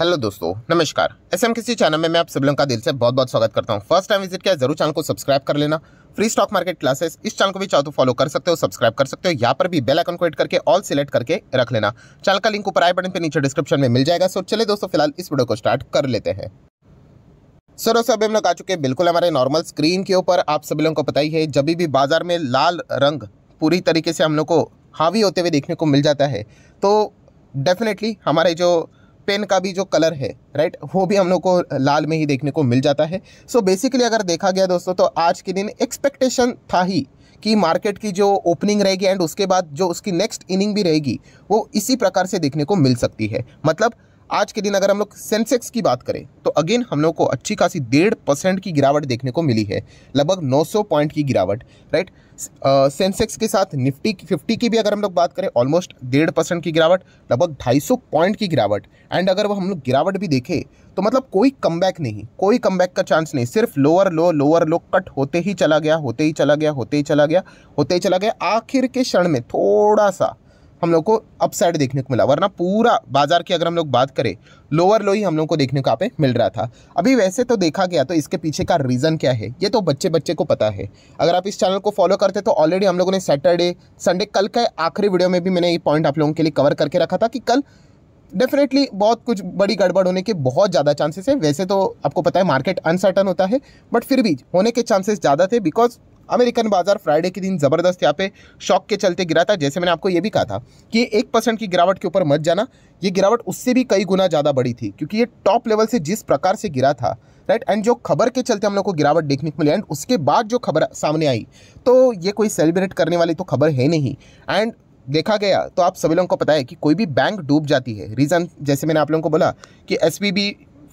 hello दोस्तों नमस्कार S M किसी चैनल में मैं आप सब लोगों का दिल से बहुत बहुत स्वागत करता हूँ फर्स्ट टाइम विजिट किया जरूर चैनल को सब्सक्राइब कर लेना फ्री स्टॉक मार्केट क्लासेस इस चैनल को भी चाहो तो फॉलो कर सकते हो सब्सक्राइब कर सकते हो यहाँ पर भी बेल आइकन को हिट करके ऑल सिलेक्ट करके रख लेना चैनल का लिंक ऊपर आई बटन पर नीचे डिस्क्रिप्शन में मिल जाएगा सो चले दोस्तों फिलहाल इस वीडियो को स्टार्ट कर लेते हैं सर और अभी हम लोग आ चुके हैं बिल्कुल हमारे नॉर्मल स्क्रीन के ऊपर आप सभी लोगों को पता ही है जब भी बाजार में लाल रंग पूरी तरीके से हम लोग को हावी होते हुए देखने को मिल जाता है तो डेफिनेटली हमारे जो पेन का भी जो कलर है राइट वो भी हम लोग को लाल में ही देखने को मिल जाता है सो so बेसिकली अगर देखा गया दोस्तों तो आज के दिन एक्सपेक्टेशन था ही कि मार्केट की जो ओपनिंग रहेगी एंड उसके बाद जो उसकी नेक्स्ट इनिंग भी रहेगी वो इसी प्रकार से देखने को मिल सकती है मतलब आज के दिन अगर हम लोग सेंसेक्स की बात करें तो अगेन हम लोग को अच्छी खासी डेढ़ परसेंट की गिरावट देखने को मिली है लगभग 900 पॉइंट की गिरावट राइट सेंसेक्स के साथ निफ्टी फिफ्टी की भी अगर हम लोग बात करें ऑलमोस्ट डेढ़ परसेंट की गिरावट लगभग 250 पॉइंट की गिरावट एंड अगर वो हम लोग गिरावट भी देखें तो मतलब कोई कम नहीं कोई कम का चांस नहीं सिर्फ lower low lower low cut होते ही चला गया होते ही चला गया होते ही चला गया होते ही चला गया आखिर के क्षण में थोड़ा सा हम लोग को अपसाइड देखने को मिला वरना पूरा बाजार की अगर हम लोग बात करें लोअर लो ही हम लोग को देखने को यहाँ पे मिल रहा था अभी वैसे तो देखा गया तो इसके पीछे का रीज़न क्या है ये तो बच्चे बच्चे को पता है अगर आप इस चैनल को फॉलो करते तो ऑलरेडी हम लोगों ने सैटरडे संडे कल का आखिरी वीडियो में भी मैंने ये पॉइंट आप लोगों के लिए कवर करके रखा था कि कल डेफिनेटली बहुत कुछ बड़ी गड़बड़ होने के बहुत ज़्यादा चांसेस है वैसे तो आपको पता है मार्केट अनसर्टन होता है बट फिर भी होने के चांसेस ज़्यादा थे बिकॉज अमेरिकन बाजार फ्राइडे के दिन ज़बरदस्त यहाँ पे शॉक के चलते गिरा था जैसे मैंने आपको ये भी कहा था कि एक परसेंट की गिरावट के ऊपर मत जाना ये गिरावट उससे भी कई गुना ज़्यादा बड़ी थी क्योंकि ये टॉप लेवल से जिस प्रकार से गिरा था राइट एंड जो खबर के चलते हम लोग को गिरावट देखने को मिली एंड उसके बाद जो खबर सामने आई तो ये कोई सेलिब्रेट करने वाली तो खबर है नहीं एंड देखा गया तो आप सभी लोगों को पता है कि कोई भी बैंक डूब जाती है रीज़न जैसे मैंने आप लोगों को बोला कि एस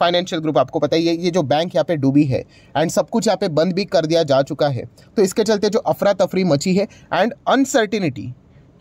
फाइनेंशियल ग्रुप आपको पता ही है ये जो बैंक यहाँ पे डूबी है एंड सब कुछ यहाँ पे बंद भी कर दिया जा चुका है तो इसके चलते जो अफरा तफरी मची है एंड अनसर्टिनिटी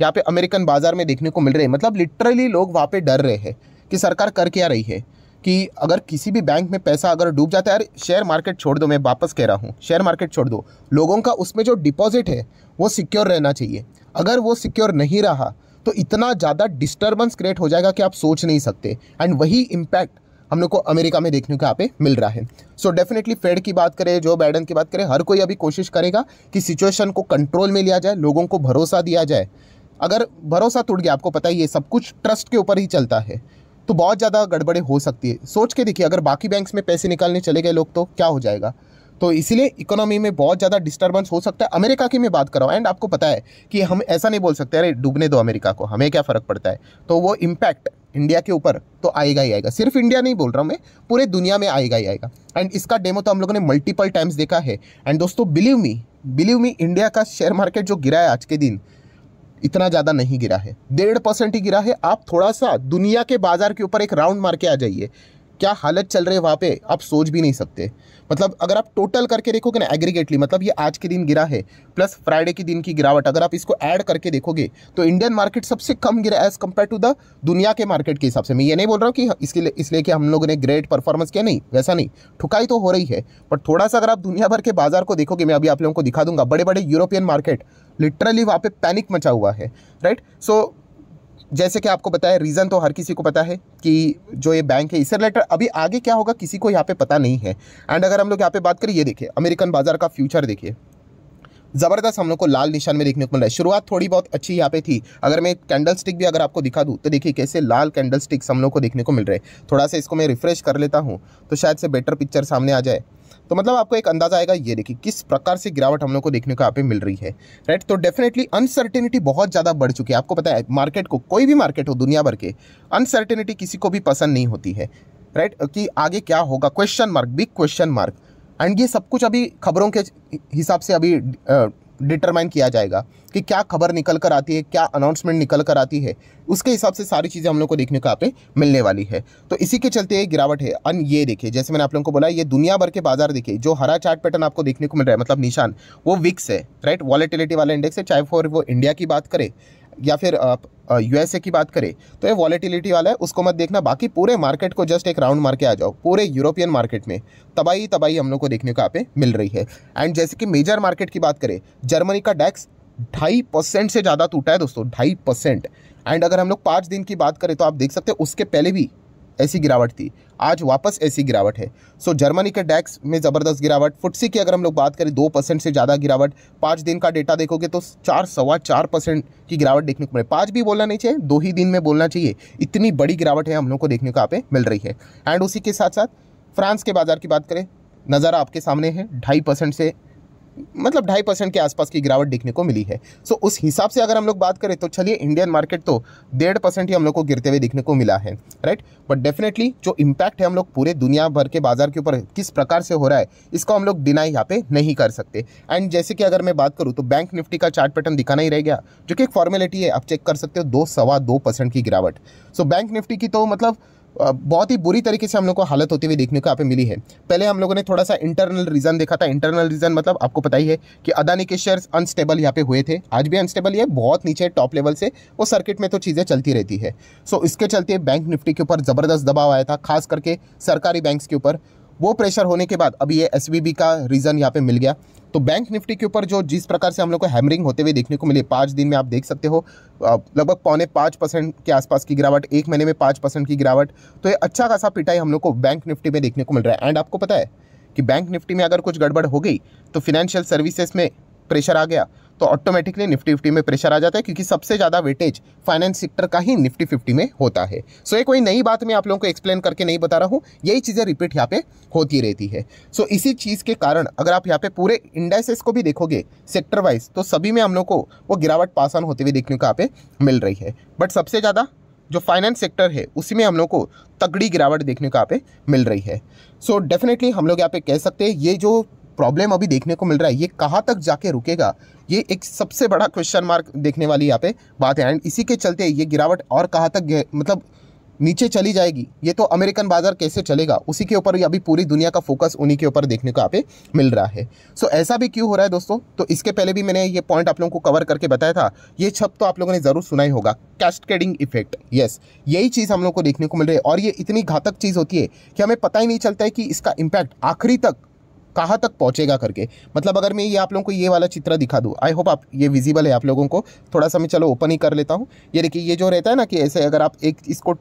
यहाँ पे अमेरिकन बाजार में देखने को मिल रही है मतलब लिटरली लोग वहाँ पे डर रहे हैं कि सरकार कर क्या रही है कि अगर किसी भी बैंक में पैसा अगर डूब जाता है यार शेयर मार्केट छोड़ दो मैं वापस कह रहा हूँ शेयर मार्केट छोड़ दो लोगों का उसमें जो डिपॉजिट है वो सिक्योर रहना चाहिए अगर वो सिक्योर नहीं रहा तो इतना ज़्यादा डिस्टर्बेंस क्रिएट हो जाएगा कि आप सोच नहीं सकते एंड वही इम्पैक्ट हम लोग को अमेरिका में देखने को यहाँ पे मिल रहा है सो डेफिनेटली फेड की बात करें जो बाइडन की बात करें हर कोई अभी कोशिश करेगा कि सिचुएशन को कंट्रोल में लिया जाए लोगों को भरोसा दिया जाए अगर भरोसा टूट गया आपको पता ही ये सब कुछ ट्रस्ट के ऊपर ही चलता है तो बहुत ज़्यादा गड़बड़े हो सकती है सोच के देखिए अगर बाकी बैंक्स में पैसे निकालने चले गए लोग तो क्या हो जाएगा तो इसीलिए इकोनॉमी में बहुत ज़्यादा डिस्टर्बेंस हो सकता है अमेरिका की मैं बात कर रहा हूँ एंड आपको पता है कि हम ऐसा नहीं बोल सकते अरे डूबने दो अमेरिका को हमें क्या फ़र्क पड़ता है तो वो इम्पैक्ट इंडिया के ऊपर तो आएगा ही आएगा सिर्फ इंडिया नहीं बोल रहा हूँ मैं पूरे दुनिया में आएगा ही आएगा एंड इसका डेमो तो हम लोगों ने मल्टीपल टाइम्स देखा है एंड दोस्तों believe me believe me India का शेयर मार्केट जो गिरा है आज के दिन इतना ज़्यादा नहीं गिरा है डेढ़ परसेंट ही गिरा है आप थोड़ा सा दुनिया के बाजार के ऊपर एक राउंड मार के आ जाइए क्या हालत चल रही है वहाँ पे आप सोच भी नहीं सकते मतलब अगर आप टोटल करके देखोगे ना एग्रीगेटली मतलब ये आज के दिन गिरा है प्लस फ्राइडे के दिन की गिरावट अगर आप इसको ऐड करके देखोगे तो इंडियन मार्केट सबसे कम गिरा एज़ कम्पेयर टू द दुनिया के मार्केट के हिसाब से मैं ये नहीं बोल रहा हूँ कि इसके लिए इसलिए कि हम लोगों ने ग्रेट परफॉर्मेंस किया नहीं वैसा नहीं ठुकाई तो हो रही है बट थोड़ा सा अगर आप दुनिया भर के बाजार को देखोगे मैं अभी आप लोगों को दिखा दूंगा बड़े बड़े यूरोपियन मार्केट लिटरली वहाँ पे पैनिक मचा हुआ है राइट सो जैसे कि आपको बताया रीज़न तो हर किसी को पता है कि जो ये बैंक है इससे रिलेटेड अभी आगे क्या होगा किसी को यहाँ पे पता नहीं है एंड अगर हम लोग यहाँ पे बात करें ये देखिए अमेरिकन बाजार का फ्यूचर देखिए ज़बरदस्त हम लोग को लाल निशान में देखने को मिल रहा है शुरुआत थोड़ी बहुत अच्छी यहाँ पे थी अगर मैं कैंडल स्टिक भी अगर आपको दिखा दूँ तो देखिए कैसे लाल कैंडल स्टिक्स हम लोग को देखने को मिल रहे हैं थोड़ा सा इसको मैं रिफ्रेश कर लेता हूँ तो शायद से बेटर पिक्चर सामने आ जाए तो मतलब आपको एक अंदाजा आएगा ये देखिए किस प्रकार से गिरावट हम लोग को देखने को यहाँ पे मिल रही है राइट तो डेफिनेटली अनसर्टेनिटी बहुत ज़्यादा बढ़ चुकी है आपको पता है मार्केट को कोई भी मार्केट हो दुनिया भर के अनसर्टेनिटी किसी को भी पसंद नहीं होती है राइट कि आगे क्या होगा question mark big question mark and ये सब कुछ अभी खबरों के हिसाब से अभी डिटरमाइन किया जाएगा कि क्या खबर निकल कर आती है क्या अनाउंसमेंट निकल कर आती है उसके हिसाब से सारी चीज़ें हम लोग को देखने को यहाँ पे मिलने वाली है तो इसी के चलते ये गिरावट है अन ये देखिए जैसे मैंने आप लोगों को बोला ये दुनिया भर के बाजार देखिए जो हरा चार्ट पैटर्न आपको देखने को मिल रहा है मतलब निशान वो विक्स है राइट वॉलेटिलिटी वाला इंडेक्स है चाहे फॉर वो इंडिया की बात करें या फिर यूएसए की बात करें तो ये वॉलेटिलिटी वाला है उसको मत देखना बाकी पूरे मार्केट को जस्ट एक राउंड मार के आ जाओ पूरे यूरोपियन मार्केट में तबाही तबाही हम लोग को देखने को यहाँ पे मिल रही है एंड जैसे कि मेजर मार्केट की बात करें जर्मनी का डैक्स ढाई परसेंट से ज़्यादा टूटा है दोस्तों ढाई परसेंट एंड अगर हम लोग पाँच दिन की बात करें तो आप देख सकते हैं उसके पहले भी ऐसी गिरावट थी आज वापस ऐसी गिरावट है सो जर्मनी के डैक्स में ज़बरदस्त गिरावट फुटसी की अगर हम लोग बात करें दो परसेंट से ज़्यादा गिरावट पाँच दिन का डेटा देखोगे तो चार सवा चार परसेंट की गिरावट देखने को मिले पाँच भी बोलना नहीं चाहिए दो ही दिन में बोलना चाहिए इतनी बड़ी गिरावट है हम लोग को देखने को यहाँ पे मिल रही है एंड उसी के साथ साथ फ्रांस के बाज़ार की बात करें नज़ारा आपके सामने है ढाई परसेंट से मतलब ढाई परसेंट के आसपास की गिरावट देखने को मिली है सो उस हिसाब से अगर हम लोग बात करें तो चलिए इंडियन मार्केट तो डेढ़ परसेंट ही हम लोग को गिरते हुए देखने को मिला है राइट बट डेफिनेटली जो इम्पैक्ट है हम लोग पूरे दुनिया भर के बाजार के ऊपर किस प्रकार से हो रहा है इसको हम लोग डिनाई यहाँ पे नहीं कर सकते एंड जैसे कि अगर मैं बात करूँ तो बैंक निफ्टी का चार्ट पैटर्न दिखाना ही रह गया जो कि एक फॉर्मेलिटी है आप चेक कर सकते हो दो सवा दो परसेंट की गिरावट सो so, बैंक निफ्टी की तो मतलब बहुत ही बुरी तरीके से हम लोग को हालत होती हुई देखने को यहाँ पे मिली है पहले हम लोगों ने थोड़ा सा इंटरनल रीज़न देखा था इंटरनल रीज़न मतलब आपको पता ही है कि अदानी के शेयर्स अनस्टेबल यहाँ पे हुए थे आज भी अनस्टेबल ये बहुत नीचे टॉप लेवल से वो सर्किट में तो चीज़ें चलती रहती है सो इसके चलते बैंक निफ्टी के ऊपर ज़बरदस्त दबाव आया था खास करके सरकारी बैंक्स के ऊपर वो प्रेशर होने के बाद अभी ये एस का रीज़न यहाँ पे मिल गया तो बैंक निफ्टी के ऊपर जो जिस प्रकार से हम लोग को हैमरिंग होते हुए देखने को मिली पाँच दिन में आप देख सकते हो लगभग पौने पाँच परसेंट के आसपास की गिरावट एक महीने में पाँच परसेंट की गिरावट तो ये अच्छा खासा पिटाई हम लोग को बैंक निफ्टी में देखने को मिल रहा है एंड आपको पता है कि बैंक निफ्टी में अगर कुछ गड़बड़ हो गई तो फिनेंशियल सर्विसेज में प्रेशर आ गया तो ऑटोमेटिकली निफ्टी फिफ्टी में प्रेशर आ जाता है क्योंकि सबसे ज़्यादा वेटेज फाइनेंस सेक्टर का ही निफ्टी फिफ्टी में होता है सो ये कोई नई बात मैं आप लोगों को एक्सप्लेन करके नहीं बता रहा हूँ यही चीज़ें रिपीट यहाँ पे होती रहती है सो so, इसी चीज़ के कारण अगर आप यहाँ पे पूरे इंडाइसेस को भी देखोगे सेक्टर वाइज तो सभी में हम लोग को वो गिरावट पास ऑन होते हुए देखने को यहाँ पे मिल रही है बट सबसे ज़्यादा जो फाइनेंस सेक्टर है उसी में हम लोग को तगड़ी गिरावट देखने को यहाँ पे मिल रही है सो so, डेफिनेटली हम लोग यहाँ पे कह सकते हैं ये जो प्रॉब्लम अभी देखने को मिल रहा है ये कहाँ तक जाके रुकेगा ये एक सबसे बड़ा क्वेश्चन मार्क देखने वाली यहाँ पे बात है एंड इसी के चलते ये गिरावट और कहाँ तक मतलब नीचे चली जाएगी ये तो अमेरिकन बाजार कैसे चलेगा उसी के ऊपर अभी पूरी दुनिया का फोकस उन्हीं के ऊपर देखने को यहाँ पे मिल रहा है सो so, ऐसा भी क्यों हो रहा है दोस्तों तो इसके पहले भी मैंने ये पॉइंट आप लोगों को कवर करके बताया था ये छप तो आप लोगों ने ज़रूर सुना ही होगा कैस्टकेडिंग इफेक्ट यस यही चीज़ हम लोग को देखने को मिल रही है और ये इतनी घातक चीज़ होती है कि हमें पता ही नहीं चलता है कि इसका इम्पैक्ट आखिरी तक कहाँ तक पहुँचेगा करके मतलब अगर मैं ये आप लोगों को ये वाला चित्र दिखा दूँ आई होप आप ये विजिबल है आप लोगों को थोड़ा सा मैं चलो ओपन ही कर लेता हूँ ये देखिए ये जो रहता है ना कि ऐसे अगर आप एक इसको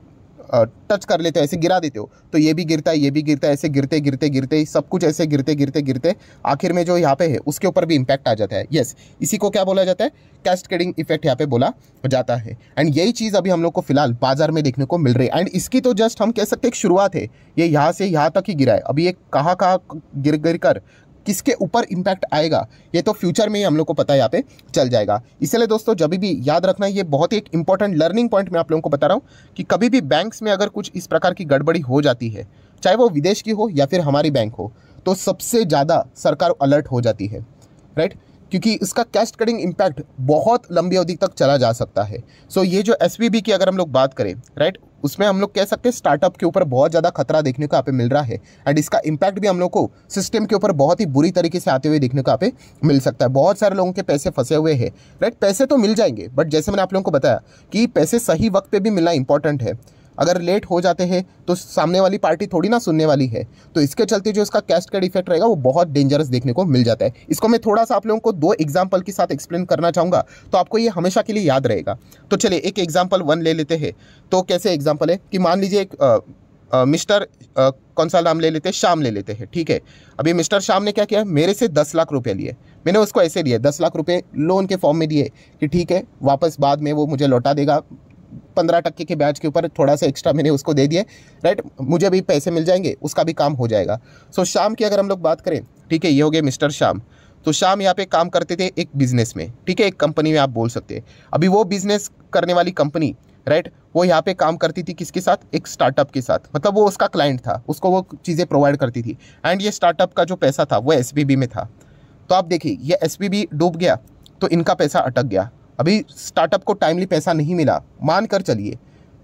टच कर लेते हो ऐसे गिरा देते हो तो ये भी गिरता है ये भी गिरता है ऐसे गिरते गिरते गिरते सब कुछ ऐसे गिरते गिरते गिरते आखिर में जो यहाँ पे है उसके ऊपर भी इम्पैक्ट आ जाता है यस इसी को क्या बोला जाता है कैस्केडिंग इफेक्ट यहाँ पे बोला जाता है एंड यही चीज़ अभी हम लोग को फिलहाल बाजार में देखने को मिल रही है एंड इसकी तो जस्ट हम कह सकते हैं एक शुरुआत है ये यहाँ से यहाँ तक ही गिरा है अभी ये कहाँ कहाँ गिर गिर कर किसके ऊपर इम्पैक्ट आएगा ये तो फ्यूचर में ही हम लोग को पता यहाँ पे चल जाएगा इसलिए दोस्तों जब भी याद रखना ये बहुत ही एक इंपॉर्टेंट लर्निंग पॉइंट मैं आप लोगों को बता रहा हूँ कि कभी भी बैंक्स में अगर कुछ इस प्रकार की गड़बड़ी हो जाती है चाहे वो विदेश की हो या फिर हमारी बैंक हो तो सबसे ज़्यादा सरकार अलर्ट हो जाती है राइट क्योंकि इसका कैस्ट कटिंग इम्पैक्ट बहुत लंबी अवधि तक चला जा सकता है सो so, ये जो एस की अगर हम लोग बात करें राइट उसमें हम लोग कह सकते हैं स्टार्टअप के ऊपर बहुत ज़्यादा खतरा देखने को आप मिल रहा है एंड इसका इम्पैक्ट भी हम लोग को सिस्टम के ऊपर बहुत ही बुरी तरीके से आते हुए देखने को आप मिल सकता है बहुत सारे लोगों के पैसे फंसे हुए हैं राइट पैसे तो मिल जाएंगे बट जैसे मैंने आप लोगों को बताया कि पैसे सही वक्त पर भी मिलना इंपॉर्टेंट है अगर लेट हो जाते हैं तो सामने वाली पार्टी थोड़ी ना सुनने वाली है तो इसके चलते जो इसका कैस्केड इफेक्ट रहेगा वो बहुत डेंजरस देखने को मिल जाता है इसको मैं थोड़ा सा आप लोगों को दो एग्जाम्पल के साथ एक्सप्लेन करना चाहूँगा तो आपको ये हमेशा के लिए याद रहेगा तो चलिए एक एग्जाम्पल वन ले लेते हैं तो कैसे एग्जाम्पल है कि मान लीजिए एक मिस्टर कौन सा नाम ले लेते हैं शाम ले लेते हैं ठीक है अभी मिस्टर शाम ने क्या किया मेरे से दस लाख रुपए लिए मैंने उसको ऐसे दिए दस लाख रुपए लोन के फॉर्म में दिए कि ठीक है वापस बाद में वो मुझे लौटा देगा पंद्रह टक्के के ब्याज के ऊपर थोड़ा सा एक्स्ट्रा मैंने उसको दे दिया राइट मुझे भी पैसे मिल जाएंगे उसका भी काम हो जाएगा सो so, शाम की अगर हम लोग बात करें ठीक है ये हो गए मिस्टर शाम तो शाम यहाँ पे काम करते थे एक बिजनेस में ठीक है एक कंपनी में आप बोल सकते हैं अभी वो बिजनेस करने वाली कंपनी राइट वो यहाँ पे काम करती थी किसके साथ एक स्टार्टअप के साथ मतलब वो उसका क्लाइंट था उसको वो चीज़ें प्रोवाइड करती थी एंड ये स्टार्टअप का जो पैसा था वो एस में था तो आप देखिए ये एस डूब गया तो इनका पैसा अटक गया अभी स्टार्टअप को टाइमली पैसा नहीं मिला मान कर चलिए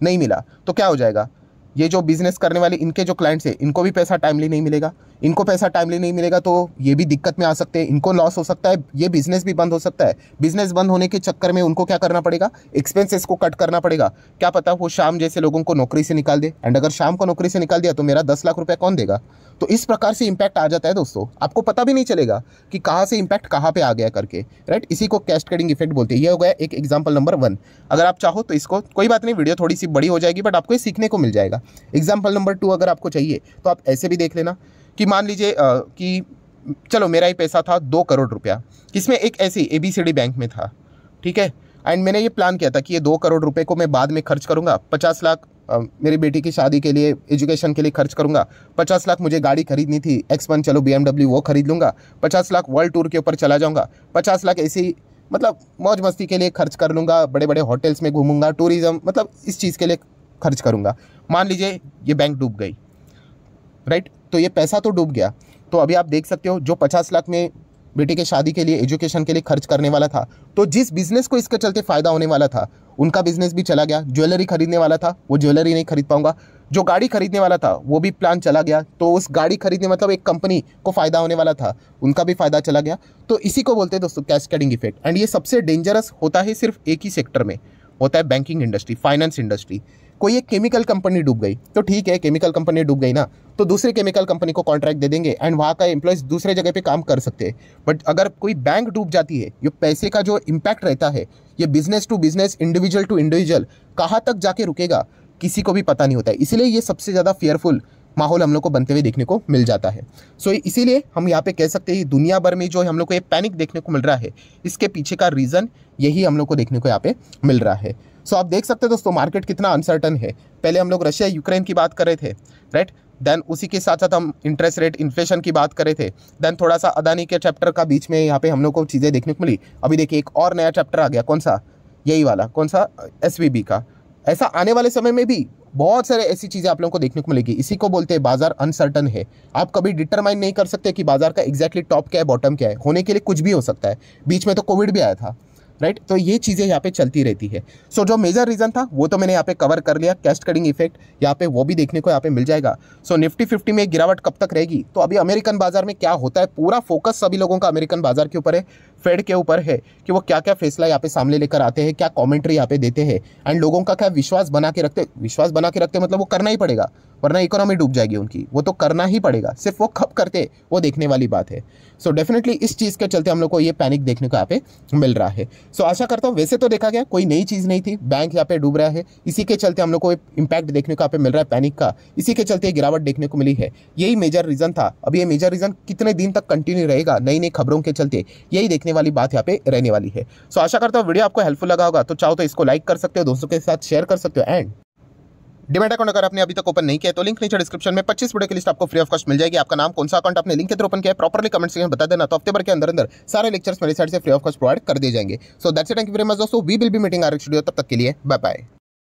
नहीं मिला तो क्या हो जाएगा ये जो बिज़नेस करने वाले इनके जो क्लाइंट्स हैं इनको भी पैसा टाइमली नहीं मिलेगा इनको पैसा टाइमली नहीं मिलेगा तो ये भी दिक्कत में आ सकते हैं इनको लॉस हो सकता है ये बिजनेस भी बंद हो सकता है बिजनेस बंद होने के चक्कर में उनको क्या करना पड़ेगा एक्सपेंसेस को कट करना पड़ेगा क्या पता वो शाम जैसे लोगों को नौकरी से निकाल दे एंड अगर शाम को नौकरी से निकाल दिया तो मेरा दस लाख रुपया कौन देगा तो इस प्रकार से इम्पैक्ट आ जाता है दोस्तों आपको पता भी नहीं चलेगा कि कहाँ से इम्पैक्ट कहाँ पर आ गया करके राइट इसी को कैश कटिंग इफेक्ट बोलते हैं ये हो गया एक एग्जाम्पल नंबर वन अगर आप चाहो तो इसको कोई बात नहीं वीडियो थोड़ी सी बड़ी हो जाएगी बट आपको ये सीखने को मिल जाएगा एग्जाम्पल नंबर टू अगर आपको चाहिए तो आप ऐसे भी देख लेना कि मान लीजिए कि चलो मेरा ही पैसा था दो करोड़ रुपया इसमें एक ऐसी A B C D bank में था ठीक है एंड मैंने ये प्लान किया था कि ये दो करोड़ रुपए को मैं बाद में खर्च करूँगा पचास लाख मेरी बेटी की शादी के लिए एजुकेशन के लिए खर्च करूँगा पचास लाख मुझे गाड़ी खरीदनी थी एक्स वन चलो बी वो खरीद लूँगा पचास लाख वर्ल्ड टूर के ऊपर चला जाऊँगा पचास लाख ऐसी मतलब मौज मस्ती के लिए खर्च कर लूँगा बड़े बड़े होटल्स में घूमूंगा टूरिज़्म मतलब इस चीज़ के लिए खर्च करूँगा मान लीजिए ये बैंक डूब गई राइट तो ये पैसा तो डूब गया तो अभी आप देख सकते हो जो पचास लाख में बेटे के शादी के लिए एजुकेशन के लिए खर्च करने वाला था तो जिस बिज़नेस को इसके चलते फ़ायदा होने वाला था उनका बिज़नेस भी चला गया ज्वेलरी खरीदने वाला था वो ज्वेलरी नहीं खरीद पाऊंगा जो गाड़ी खरीदने वाला था वो भी प्लान चला गया तो उस गाड़ी खरीदने मतलब एक कंपनी को फ़ायदा होने वाला था उनका भी फ़ायदा चला गया तो इसी को बोलते हैं दोस्तों कैडिंग इफेक्ट एंड ये सबसे डेंजरस होता है सिर्फ एक ही सेक्टर में होता है बैंकिंग इंडस्ट्री फाइनेंस इंडस्ट्री कोई एक केमिकल कंपनी डूब गई तो ठीक है केमिकल कंपनी डूब गई ना तो दूसरे केमिकल कंपनी को कॉन्ट्रैक्ट दे देंगे एंड वहाँ का एम्प्लॉयज़ दूसरे जगह पे काम कर सकते हैं बट अगर कोई बैंक डूब जाती है ये पैसे का जो इम्पैक्ट रहता है ये business to business individual to individual कहाँ तक जाके रुकेगा किसी को भी पता नहीं होता है इसलिए ये सबसे ज़्यादा फेयरफुल माहौल हम लोग को बनते हुए देखने को मिल जाता है सो so, इसीलिए हम यहाँ पे कह सकते हैं दुनिया भर में जो हम लोग को ये पैनिक देखने को मिल रहा है इसके पीछे का रीज़न यही हम लोग को देखने को यहाँ पे मिल रहा है सो आप देख सकते हो दोस्तों मार्केट कितना अनसर्टन है पहले हम लोग रशिया यूक्रेन की बात कर रहे थे राइट देन उसी के साथ साथ हम इंटरेस्ट रेट इन्फ्लेशन की बात करे थे देन थोड़ा सा अदानी के चैप्टर का बीच में यहाँ पे हम लोग को चीज़ें देखने को मिली अभी देखिए एक और नया चैप्टर आ गया कौन सा यही वाला कौन सा एस का ऐसा आने वाले समय में भी बहुत सारे ऐसी चीज़ें आप लोगों को देखने को मिलेगी इसी को बोलते हैं बाजार अनसर्टन है आप कभी डिटरमाइन नहीं कर सकते कि बाजार का एग्जैक्टली टॉप क्या है बॉटम क्या है होने के लिए कुछ भी हो सकता है बीच में तो कोविड भी आया था राइट तो ये चीज़ें यहाँ पे चलती रहती है सो so, जो मेजर रीज़न था वो तो मैंने यहाँ पे कवर कर लिया कैस्ट कटिंग इफेक्ट यहाँ पे वो भी देखने को यहाँ पे मिल जाएगा सो निफ्टी फिफ्टी में गिरावट कब तक रहेगी तो अभी अमेरिकन बाजार में क्या होता है पूरा फोकस सभी लोगों का अमेरिकन बाजार के ऊपर है फेड के ऊपर है कि वो क्या क्या फैसला यहाँ पे सामने लेकर आते हैं क्या कमेंट्री यहाँ पे देते हैं एंड लोगों का क्या विश्वास बना के रखते विश्वास बना के रखते मतलब वो करना ही पड़ेगा वरना इकोनॉमी डूब जाएगी उनकी वो तो करना ही पड़ेगा सिर्फ वो कब करते वो देखने वाली बात है सो so डेफिनेटली इस चीज़ के चलते हम लोग को ये पैनिक देखने को यहाँ पे मिल रहा है सो so आशा करता हूँ वैसे तो देखा गया कोई नई चीज़ नहीं थी बैंक यहाँ पे डूब रहा है इसी के चलते हम लोग को इम्पैक्ट देखने को यहाँ पे मिल रहा है पैनिक का इसी के चलते गिरावट देखने को मिली है यही मेजर रीज़न था अब ये मेजर रीज़न कितने दिन तक कंटिन्यू रहेगा नई नई खबरों के चलते यही देखने सीखने वाली बात यहाँ पे रहने वाली है सो so, आशा करता हूँ वीडियो आपको हेल्पफुल लगा होगा तो चाहो तो इसको लाइक कर सकते हो दोस्तों के साथ शेयर कर सकते हो एंड डिमेट अकाउंट अगर आपने अभी तक ओपन नहीं किया तो लिंक नीचे डिस्क्रिप्शन में 25 वीडियो की लिस्ट आपको फ्री ऑफ कॉस्ट मिल जाएगी आपका नाम कौन सा अकाउंट आपने लिंक के थ्रू ओपन किया प्रॉपर्ली कमेंट सेक्शन बता देना तो हफ्ते भर के अंदर अंदर सारे लेक्चर्स मेरे साइड से फ्री ऑफ कॉस्ट प्रोवाइड कर दिए जाएंगे so that's it thank you very much दोस्तों we will be meeting are studio तब तक के लिए बाय बाय